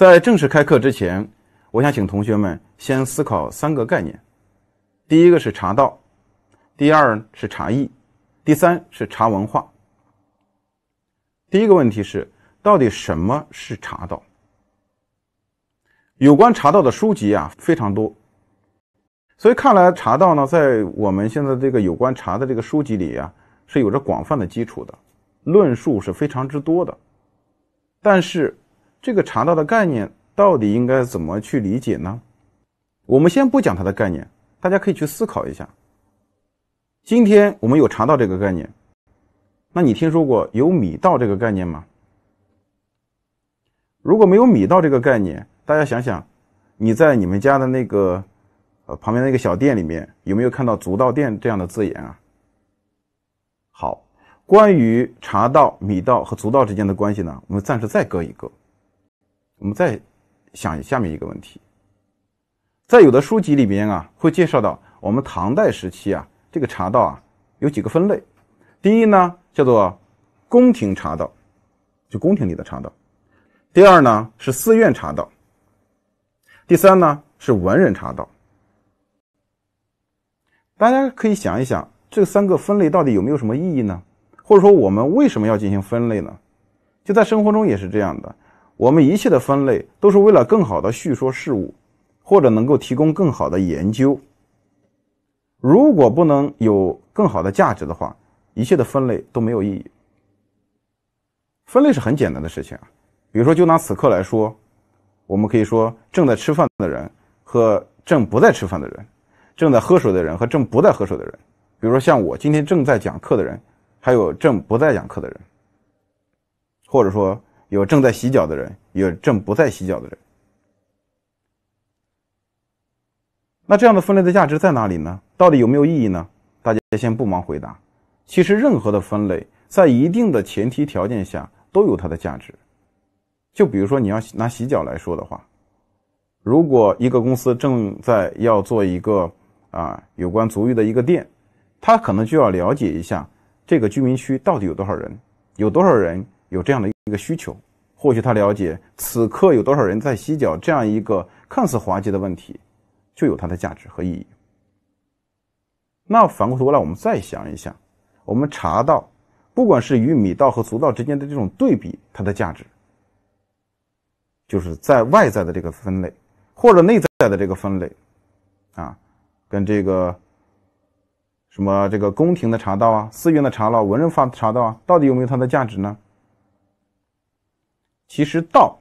在正式开课之前，我想请同学们先思考三个概念：第一个是茶道，第二是茶艺，第三是茶文化。第一个问题是，到底什么是茶道？有关茶道的书籍啊非常多，所以看来茶道呢，在我们现在这个有关茶的这个书籍里啊，是有着广泛的基础的，论述是非常之多的，但是。这个茶道的概念到底应该怎么去理解呢？我们先不讲它的概念，大家可以去思考一下。今天我们有茶道这个概念，那你听说过有米道这个概念吗？如果没有米道这个概念，大家想想，你在你们家的那个呃旁边那个小店里面有没有看到足道店这样的字眼啊？好，关于茶道、米道和足道之间的关系呢，我们暂时再搁一搁。我们再想下面一个问题，在有的书籍里边啊，会介绍到我们唐代时期啊，这个茶道啊有几个分类。第一呢，叫做宫廷茶道，就宫廷里的茶道；第二呢，是寺院茶道；第三呢，是文人茶道。大家可以想一想，这三个分类到底有没有什么意义呢？或者说，我们为什么要进行分类呢？就在生活中也是这样的。我们一切的分类都是为了更好的叙说事物，或者能够提供更好的研究。如果不能有更好的价值的话，一切的分类都没有意义。分类是很简单的事情啊，比如说，就拿此刻来说，我们可以说正在吃饭的人和正不在吃饭的人，正在喝水的人和正不在喝水的人。比如说，像我今天正在讲课的人，还有正不在讲课的人，或者说。有正在洗脚的人，有正不在洗脚的人。那这样的分类的价值在哪里呢？到底有没有意义呢？大家先不忙回答。其实任何的分类，在一定的前提条件下，都有它的价值。就比如说你要拿洗脚来说的话，如果一个公司正在要做一个啊有关足浴的一个店，他可能就要了解一下这个居民区到底有多少人，有多少人有这样的。一个需求，或许他了解此刻有多少人在洗脚，这样一个看似滑稽的问题，就有它的价值和意义。那反过头来，我们再想一想，我们查到，不管是与米道和足道之间的这种对比，它的价值，就是在外在的这个分类，或者内在的这个分类，啊，跟这个什么这个宫廷的茶道啊，寺院的茶道，文人发茶道啊，到底有没有它的价值呢？其实道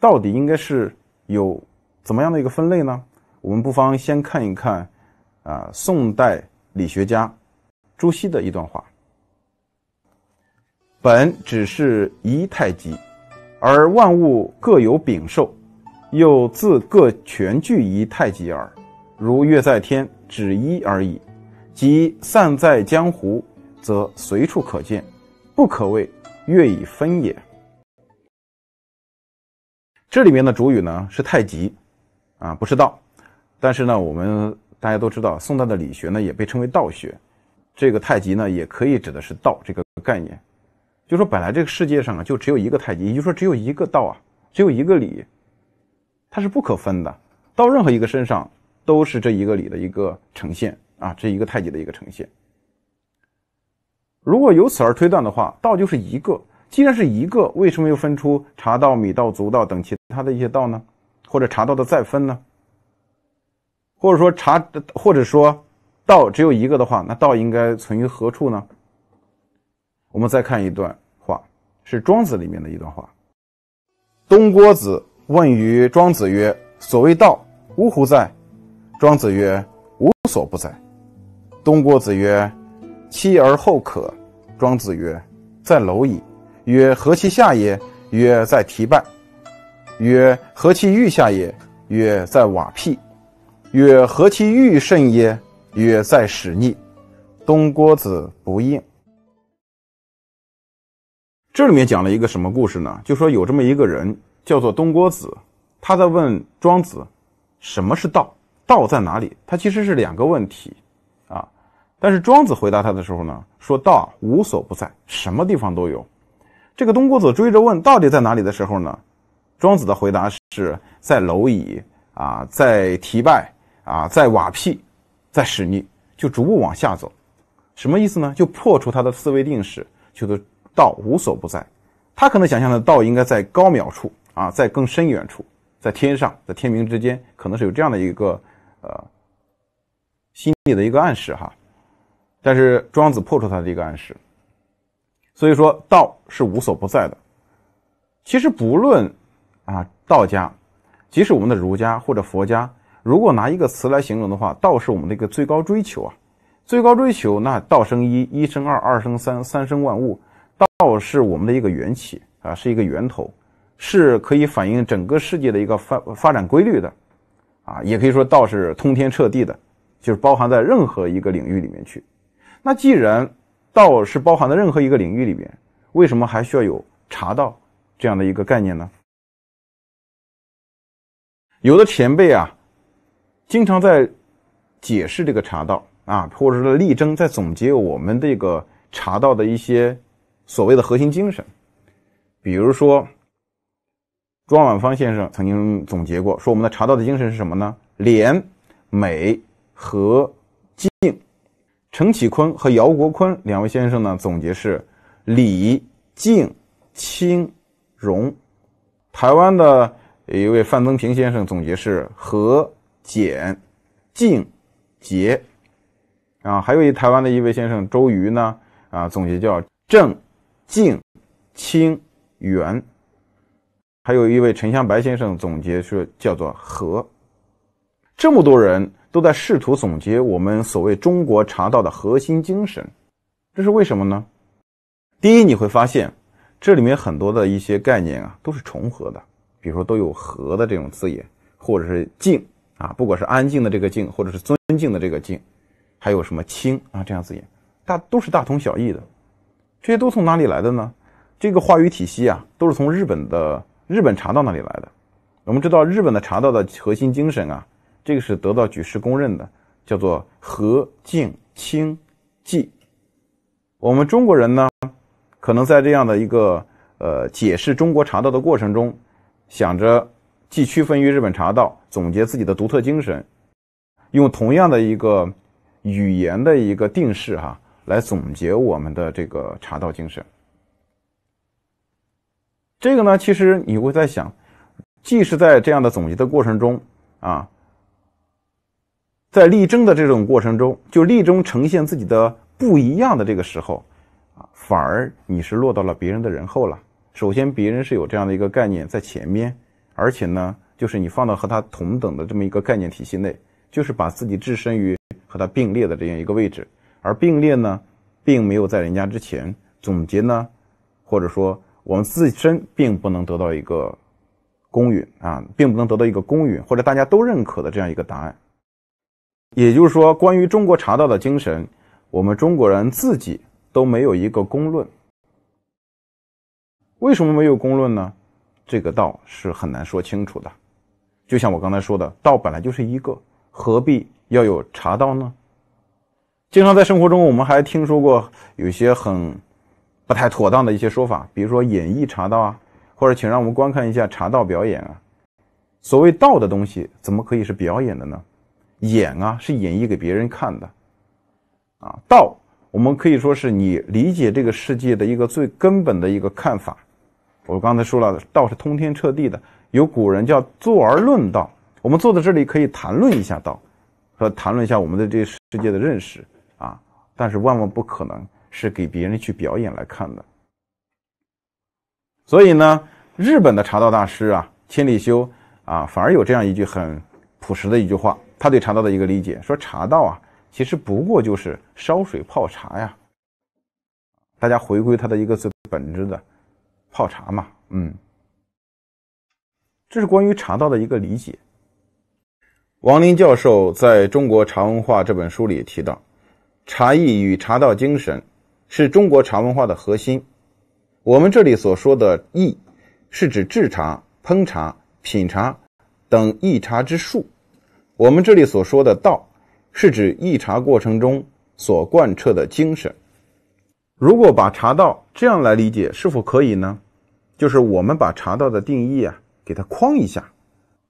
到底应该是有怎么样的一个分类呢？我们不妨先看一看，啊，宋代理学家朱熹的一段话：本只是一太极，而万物各有禀受，又自各全具一太极耳。如月在天，只一而已；即散在江湖，则随处可见，不可谓月已分也。这里面的主语呢是太极，啊，不是道。但是呢，我们大家都知道，宋代的理学呢也被称为道学，这个太极呢也可以指的是道这个概念。就说本来这个世界上啊就只有一个太极，也就是说只有一个道啊，只有一个理，它是不可分的。到任何一个身上都是这一个理的一个呈现啊，这一个太极的一个呈现。如果由此而推断的话，道就是一个。既然是一个，为什么又分出茶道、米道、足道等其他的一些道呢？或者茶道的再分呢？或者说茶，或者说道只有一个的话，那道应该存于何处呢？我们再看一段话，是庄子里面的一段话。东郭子问于庄子曰：“所谓道，无乎在？”庄子曰：“无所不在。”东郭子曰：“妻而后可。”庄子曰：“在蝼蚁。”曰何其下也？曰在提拜。”曰何其欲下也？曰在瓦辟。曰何其欲甚也？曰在使逆。东郭子不应。这里面讲了一个什么故事呢？就说有这么一个人叫做东郭子，他在问庄子，什么是道？道在哪里？他其实是两个问题啊。但是庄子回答他的时候呢，说道无所不在，什么地方都有。这个东郭子追着问到底在哪里的时候呢，庄子的回答是在蝼蚁啊，在提拜啊，在瓦砾，在屎泥，就逐步往下走，什么意思呢？就破除他的思维定式，就是道无所不在。他可能想象的道应该在高渺处啊，在更深远处，在天上，在天明之间，可能是有这样的一个呃心理的一个暗示哈。但是庄子破除他的一个暗示。所以说道是无所不在的，其实不论啊，道家，即使我们的儒家或者佛家，如果拿一个词来形容的话，道是我们的一个最高追求啊，最高追求。那道生一，一生二，二生三，三生万物。道是我们的一个缘起啊，是一个源头，是可以反映整个世界的一个发发展规律的啊。也可以说道是通天彻地的，就是包含在任何一个领域里面去。那既然。道是包含在任何一个领域里面，为什么还需要有茶道这样的一个概念呢？有的前辈啊，经常在解释这个茶道啊，或者说力争在总结我们这个茶道的一些所谓的核心精神。比如说，庄晚芳先生曾经总结过，说我们的茶道的精神是什么呢？廉、美、和。陈启坤和姚国坤两位先生呢，总结是李静清荣；台湾的一位范增平先生总结是何简静杰；啊，还有一台湾的一位先生周瑜呢，啊，总结叫郑静清元；还有一位陈香白先生总结说叫做和。这么多人。都在试图总结我们所谓中国茶道的核心精神，这是为什么呢？第一，你会发现这里面很多的一些概念啊都是重合的，比如说都有“和”的这种字眼，或者是“静”啊，不管是安静的这个“静”，或者是尊敬的这个“敬”，还有什么“清”啊这样字眼，大都是大同小异的。这些都从哪里来的呢？这个话语体系啊，都是从日本的日本茶道那里来的。我们知道日本的茶道的核心精神啊。这个是得到举世公认的，叫做和敬清寂。我们中国人呢，可能在这样的一个呃解释中国茶道的过程中，想着既区分于日本茶道，总结自己的独特精神，用同样的一个语言的一个定式哈，来总结我们的这个茶道精神。这个呢，其实你会在想，既是在这样的总结的过程中啊。在力争的这种过程中，就力争呈现自己的不一样的这个时候，啊，反而你是落到了别人的人后了。首先，别人是有这样的一个概念在前面，而且呢，就是你放到和他同等的这么一个概念体系内，就是把自己置身于和他并列的这样一个位置，而并列呢，并没有在人家之前总结呢，或者说我们自身并不能得到一个公允啊，并不能得到一个公允或者大家都认可的这样一个答案。也就是说，关于中国茶道的精神，我们中国人自己都没有一个公论。为什么没有公论呢？这个道是很难说清楚的。就像我刚才说的，道本来就是一个，何必要有茶道呢？经常在生活中，我们还听说过有些很不太妥当的一些说法，比如说演绎茶道啊，或者请让我们观看一下茶道表演啊。所谓道的东西，怎么可以是表演的呢？演啊是演绎给别人看的，啊道我们可以说是你理解这个世界的一个最根本的一个看法。我刚才说了，道是通天彻地的，有古人叫坐而论道。我们坐在这里可以谈论一下道，和谈论一下我们的这个世界的认识啊，但是万万不可能是给别人去表演来看的。所以呢，日本的茶道大师啊，千里修啊，反而有这样一句很朴实的一句话。他对茶道的一个理解，说茶道啊，其实不过就是烧水泡茶呀。大家回归它的一个最本质的，泡茶嘛，嗯，这是关于茶道的一个理解。王林教授在《中国茶文化》这本书里提到，茶艺与茶道精神是中国茶文化的核心。我们这里所说的“艺”，是指制茶、烹茶、品茶等艺茶之术。我们这里所说的“道”，是指一茶过程中所贯彻的精神。如果把茶道这样来理解，是否可以呢？就是我们把茶道的定义啊，给它框一下，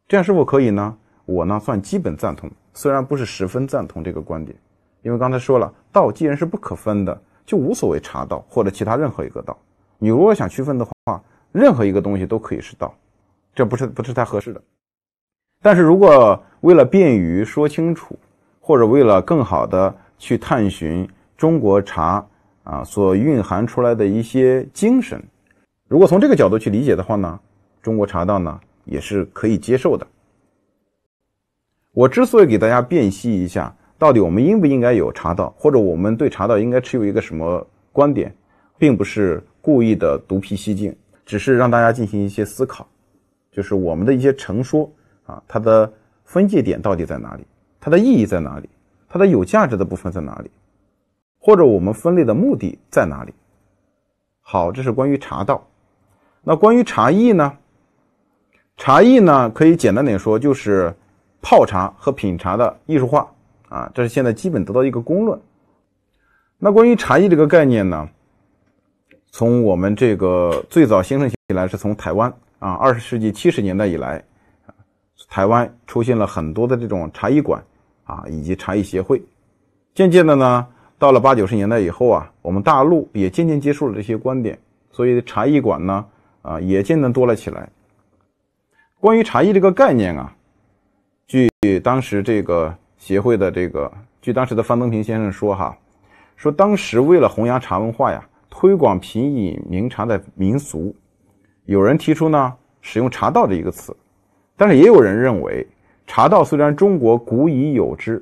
这样是否可以呢？我呢算基本赞同，虽然不是十分赞同这个观点，因为刚才说了，道既然是不可分的，就无所谓茶道或者其他任何一个道。你如果想区分的话，任何一个东西都可以是道，这不是不是太合适的。但是如果为了便于说清楚，或者为了更好的去探寻中国茶啊所蕴含出来的一些精神，如果从这个角度去理解的话呢，中国茶道呢也是可以接受的。我之所以给大家辨析一下，到底我们应不应该有茶道，或者我们对茶道应该持有一个什么观点，并不是故意的独辟蹊径，只是让大家进行一些思考，就是我们的一些成说。啊，它的分界点到底在哪里？它的意义在哪里？它的有价值的部分在哪里？或者我们分类的目的在哪里？好，这是关于茶道。那关于茶艺呢？茶艺呢，可以简单点说，就是泡茶和品茶的艺术化啊，这是现在基本得到一个公论。那关于茶艺这个概念呢，从我们这个最早形成起来，是从台湾啊，二十世纪七十年代以来。台湾出现了很多的这种茶艺馆啊，以及茶艺协会。渐渐的呢，到了八九十年代以后啊，我们大陆也渐渐接受了这些观点，所以茶艺馆呢，啊也渐渐多了起来。关于茶艺这个概念啊，据当时这个协会的这个，据当时的方登平先生说哈，说当时为了弘扬茶文化呀，推广品饮名茶的民俗，有人提出呢，使用“茶道”这一个词。但是也有人认为，茶道虽然中国古已有之，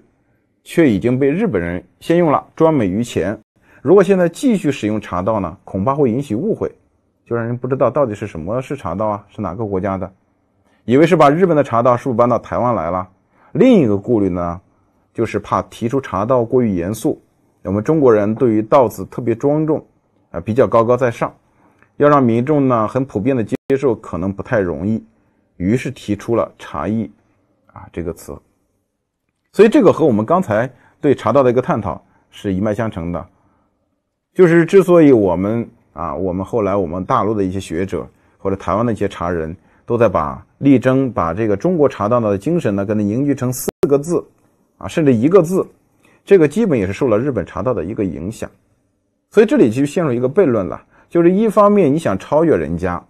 却已经被日本人先用了，专美于前。如果现在继续使用茶道呢，恐怕会引起误会，就让人不知道到底是什么是茶道啊，是哪个国家的，以为是把日本的茶道是不是搬到台湾来了？另一个顾虑呢，就是怕提出茶道过于严肃，我们中国人对于道子特别庄重啊，比较高高在上，要让民众呢很普遍的接受，可能不太容易。于是提出了“茶艺”啊这个词，所以这个和我们刚才对茶道的一个探讨是一脉相承的。就是之所以我们啊，我们后来我们大陆的一些学者或者台湾的一些茶人都在把力争把这个中国茶道的精神呢，给它凝聚成四个字啊，甚至一个字，这个基本也是受了日本茶道的一个影响。所以这里就陷入一个悖论了，就是一方面你想超越人家，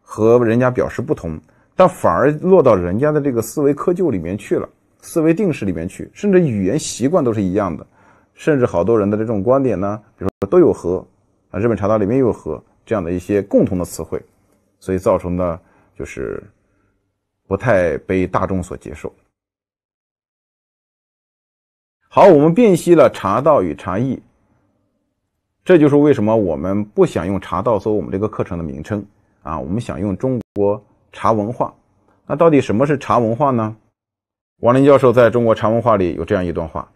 和人家表示不同。但反而落到人家的这个思维窠臼里面去了，思维定式里面去，甚至语言习惯都是一样的，甚至好多人的这种观点呢，比如说都有“和”，啊，日本茶道里面也有“和”这样的一些共同的词汇，所以造成的就是不太被大众所接受。好，我们辨析了茶道与茶艺，这就是为什么我们不想用茶道作为我们这个课程的名称啊，我们想用中国。茶文化，那到底什么是茶文化呢？王林教授在中国茶文化里有这样一段话：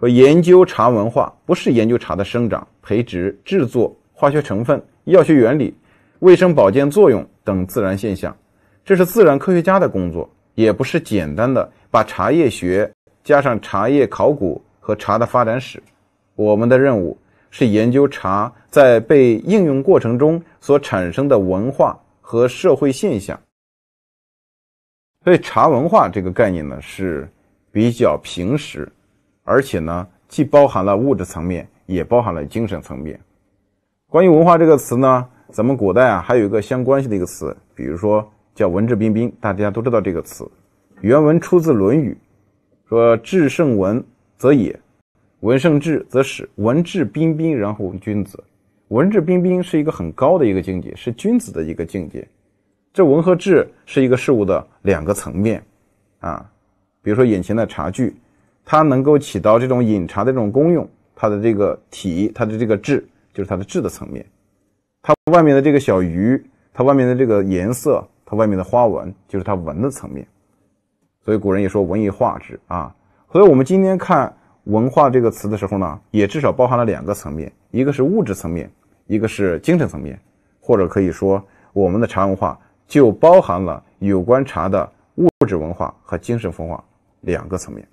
说研究茶文化不是研究茶的生长、培植、制作、化学成分、药学原理、卫生保健作用等自然现象，这是自然科学家的工作，也不是简单的把茶叶学加上茶叶考古和茶的发展史。我们的任务是研究茶在被应用过程中所产生的文化。和社会现象，所以茶文化这个概念呢是比较平实，而且呢既包含了物质层面，也包含了精神层面。关于文化这个词呢，咱们古代啊还有一个相关系的一个词，比如说叫文质彬彬，大家都知道这个词，原文出自《论语》，说“至圣文则也，文圣质则始，文质彬彬，然后君子。”文质彬彬是一个很高的一个境界，是君子的一个境界。这文和质是一个事物的两个层面啊。比如说眼前的茶具，它能够起到这种饮茶的这种功用，它的这个体，它的这个质，就是它的质的层面。它外面的这个小鱼，它外面的这个颜色，它外面的花纹，就是它纹的层面。所以古人也说“文以化质”啊。所以我们今天看“文化”这个词的时候呢，也至少包含了两个层面，一个是物质层面。一个是精神层面，或者可以说，我们的茶文化就包含了有关茶的物质文化和精神文化两个层面。